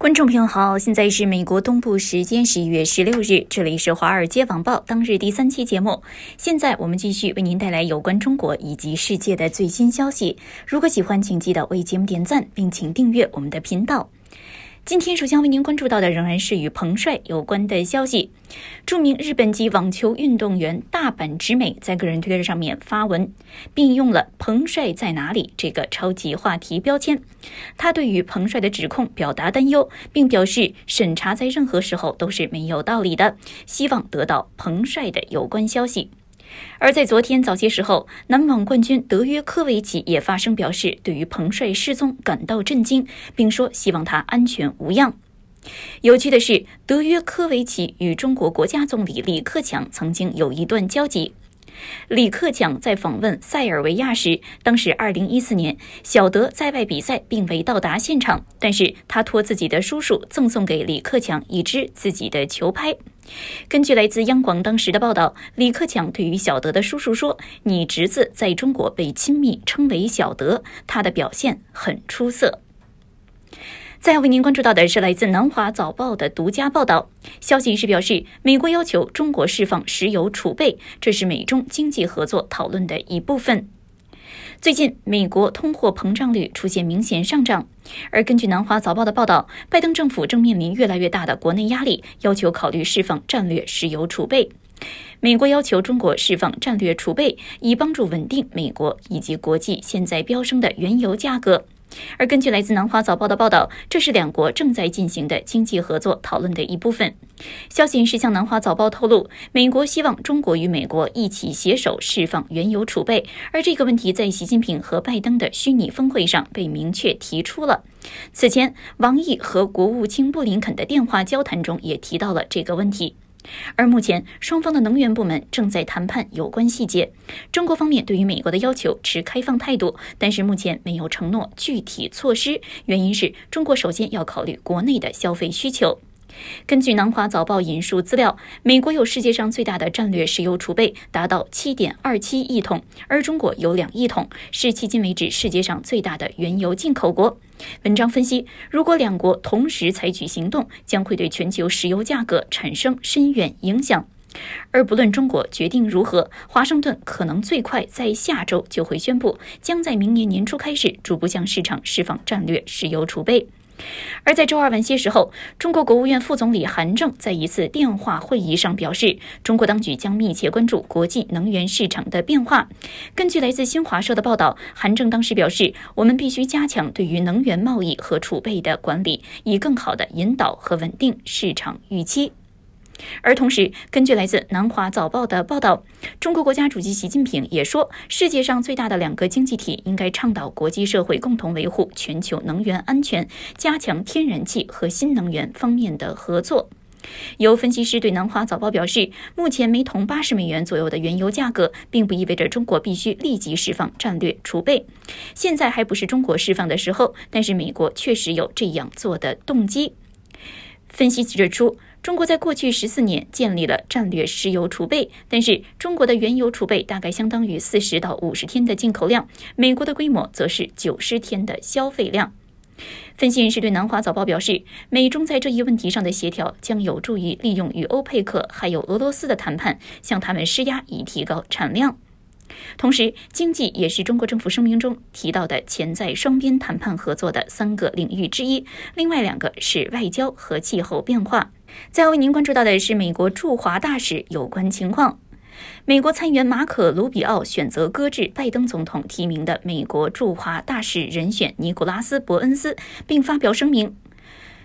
观众朋友好，现在是美国东部时间十一月十六日，这里是《华尔街网报》当日第三期节目。现在我们继续为您带来有关中国以及世界的最新消息。如果喜欢，请记得为节目点赞，并请订阅我们的频道。今天首先为您关注到的仍然是与彭帅有关的消息。著名日本籍网球运动员大阪直美在个人推特上面发文，并用了“彭帅在哪里”这个超级话题标签。他对于彭帅的指控表达担忧，并表示审查在任何时候都是没有道理的，希望得到彭帅的有关消息。而在昨天早些时候，男网冠军德约科维奇也发声表示，对于彭帅失踪感到震惊，并说希望他安全无恙。有趣的是，德约科维奇与中国国家总理李克强曾经有一段交集。李克强在访问塞尔维亚时，当时2014年小德在外比赛，并未到达现场，但是他托自己的叔叔赠送给李克强一支自己的球拍。根据来自央广当时的报道，李克强对于小德的叔叔说：“你侄子在中国被亲密称为小德，他的表现很出色。”再为您关注到的是来自南华早报的独家报道。消息人士表示，美国要求中国释放石油储备，这是美中经济合作讨论的一部分。最近，美国通货膨胀率出现明显上涨，而根据南华早报的报道，拜登政府正面临越来越大的国内压力，要求考虑释放战略石油储备。美国要求中国释放战略储备，以帮助稳定美国以及国际现在飙升的原油价格。而根据来自《南华早报》的报道，这是两国正在进行的经济合作讨论的一部分。消息人士向《南华早报》透露，美国希望中国与美国一起携手释放原油储备，而这个问题在习近平和拜登的虚拟峰会上被明确提出了。此前，王毅和国务卿布林肯的电话交谈中也提到了这个问题。而目前，双方的能源部门正在谈判有关细节。中国方面对于美国的要求持开放态度，但是目前没有承诺具体措施，原因是中国首先要考虑国内的消费需求。根据《南华早报》引述资料，美国有世界上最大的战略石油储备，达到7.27亿桶，而中国有两亿桶，是迄今为止世界上最大的原油进口国。文章分析，如果两国同时采取行动，将会对全球石油价格产生深远影响。而不论中国决定如何，华盛顿可能最快在下周就会宣布，将在明年年初开始逐步向市场释放战略石油储备。而在周二晚些时候，中国国务院副总理韩正在一次电话会议上表示，中国当局将密切关注国际能源市场的变化。根据来自新华社的报道，韩正当时表示：“我们必须加强对于能源贸易和储备的管理，以更好的引导和稳定市场预期。”而同时，根据来自南华早报的报道，中国国家主席习近平也说，世界上最大的两个经济体应该倡导国际社会共同维护全球能源安全，加强天然气和新能源方面的合作。有分析师对南华早报表示，目前每桶八十美元左右的原油价格，并不意味着中国必须立即释放战略储备，现在还不是中国释放的时候，但是美国确实有这样做的动机。分析指出。中国在过去十四年建立了战略石油储备，但是中国的原油储备大概相当于四十到五十天的进口量，美国的规模则是九十天的消费量。分析人士对南华早报表示，美中在这一问题上的协调将有助于利用与欧佩克还有俄罗斯的谈判，向他们施压以提高产量。同时，经济也是中国政府声明中提到的潜在双边谈判合作的三个领域之一，另外两个是外交和气候变化。再为您关注到的是美国驻华大使有关情况。美国参议员马可·卢比奥选择搁置拜登总统提名的美国驻华大使人选尼古拉斯·伯恩斯，并发表声明。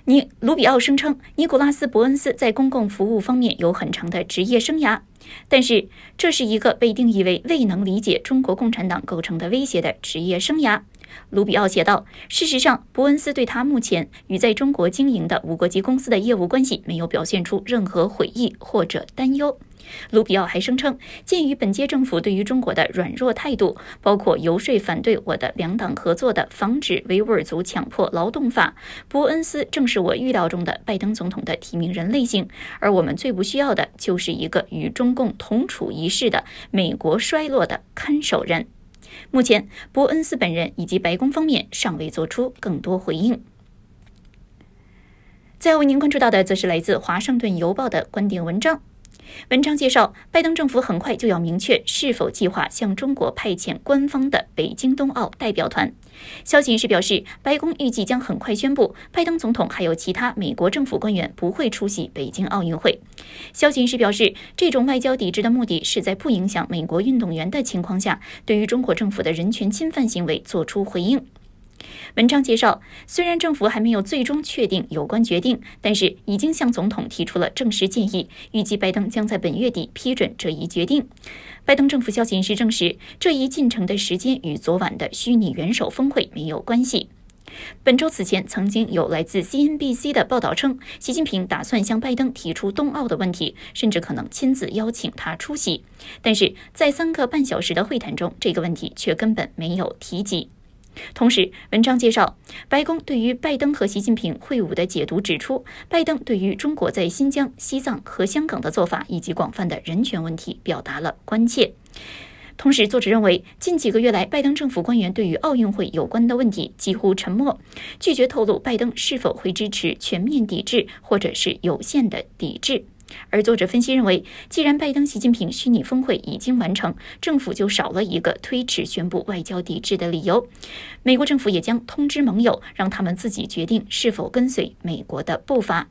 尼卢比奥声称，尼古拉斯·伯恩斯在公共服务方面有很长的职业生涯，但是这是一个被定义为未能理解中国共产党构成的威胁的职业生涯。卢比奥写道：“事实上，伯恩斯对他目前与在中国经营的五国籍公司的业务关系没有表现出任何悔意或者担忧。”卢比奥还声称：“鉴于本届政府对于中国的软弱态度，包括游说反对我的两党合作的防止维吾尔族强迫劳动法，伯恩斯正是我预料中的拜登总统的提名人类型。而我们最不需要的就是一个与中共同处一室的美国衰落的看守人。”目前，伯恩斯本人以及白宫方面尚未作出更多回应。再为您关注到的，则是来自《华盛顿邮报》的观点文章。文章介绍，拜登政府很快就要明确是否计划向中国派遣官方的北京冬奥代表团。消息人士表示，白宫预计将很快宣布，拜登总统还有其他美国政府官员不会出席北京奥运会。消息人士表示，这种外交抵制的目的是在不影响美国运动员的情况下，对于中国政府的人权侵犯行为作出回应。文章介绍，虽然政府还没有最终确定有关决定，但是已经向总统提出了正式建议。预计拜登将在本月底批准这一决定。拜登政府消息人士证实，这一进程的时间与昨晚的虚拟元首峰会没有关系。本周此前，曾经有来自 CNBC 的报道称，习近平打算向拜登提出冬奥的问题，甚至可能亲自邀请他出席。但是在三个半小时的会谈中，这个问题却根本没有提及。同时，文章介绍，白宫对于拜登和习近平会晤的解读指出，拜登对于中国在新疆、西藏和香港的做法以及广泛的人权问题表达了关切。同时，作者认为，近几个月来，拜登政府官员对于奥运会有关的问题几乎沉默，拒绝透露拜登是否会支持全面抵制或者是有限的抵制。而作者分析认为，既然拜登、习近平虚拟峰会已经完成，政府就少了一个推迟宣布外交抵制的理由。美国政府也将通知盟友，让他们自己决定是否跟随美国的步伐。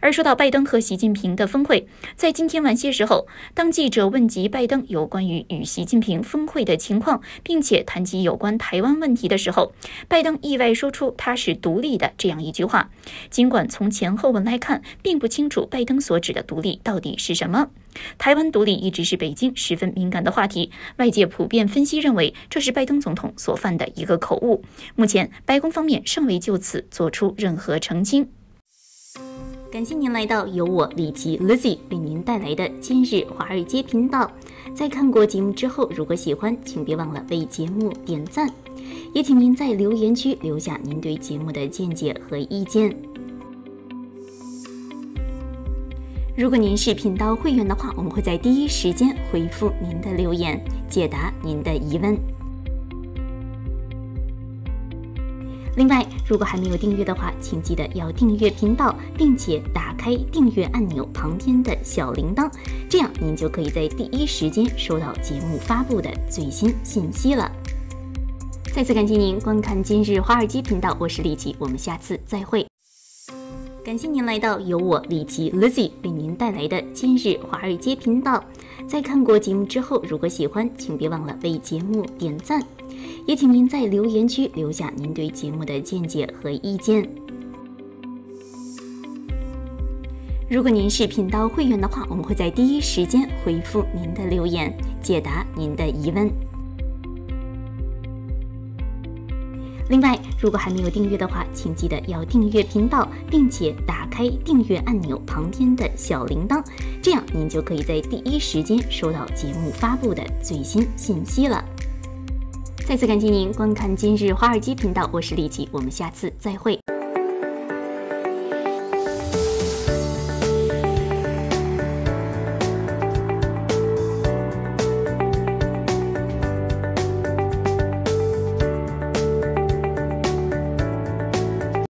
而说到拜登和习近平的峰会，在今天晚些时候，当记者问及拜登有关于与习近平峰会的情况，并且谈及有关台湾问题的时候，拜登意外说出他是独立的这样一句话。尽管从前后文来看，并不清楚拜登所指的独立到底是什么。台湾独立一直是北京十分敏感的话题，外界普遍分析认为这是拜登总统所犯的一个口误。目前，白宫方面尚未就此做出任何澄清。感谢您来到由我李琦 l i z z y 为您带来的今日华尔街频道。在看过节目之后，如果喜欢，请别忘了为节目点赞，也请您在留言区留下您对节目的见解和意见。如果您是频道会员的话，我们会在第一时间回复您的留言，解答您的疑问。另外，如果还没有订阅的话，请记得要订阅频道，并且打开订阅按钮旁边的小铃铛，这样您就可以在第一时间收到节目发布的最新信息了。再次感谢您观看今日华尔街频道，我是李琦，我们下次再会。感谢您来到由我李琦 l z c y 为您带来的今日华尔街频道。在看过节目之后，如果喜欢，请别忘了为节目点赞。也请您在留言区留下您对节目的见解和意见。如果您是频道会员的话，我们会在第一时间回复您的留言，解答您的疑问。另外，如果还没有订阅的话，请记得要订阅频道，并且打开订阅按钮旁边的小铃铛，这样您就可以在第一时间收到节目发布的最新信息了。再次感谢您观看今日华尔街频道，我是李琦，我们下次再会。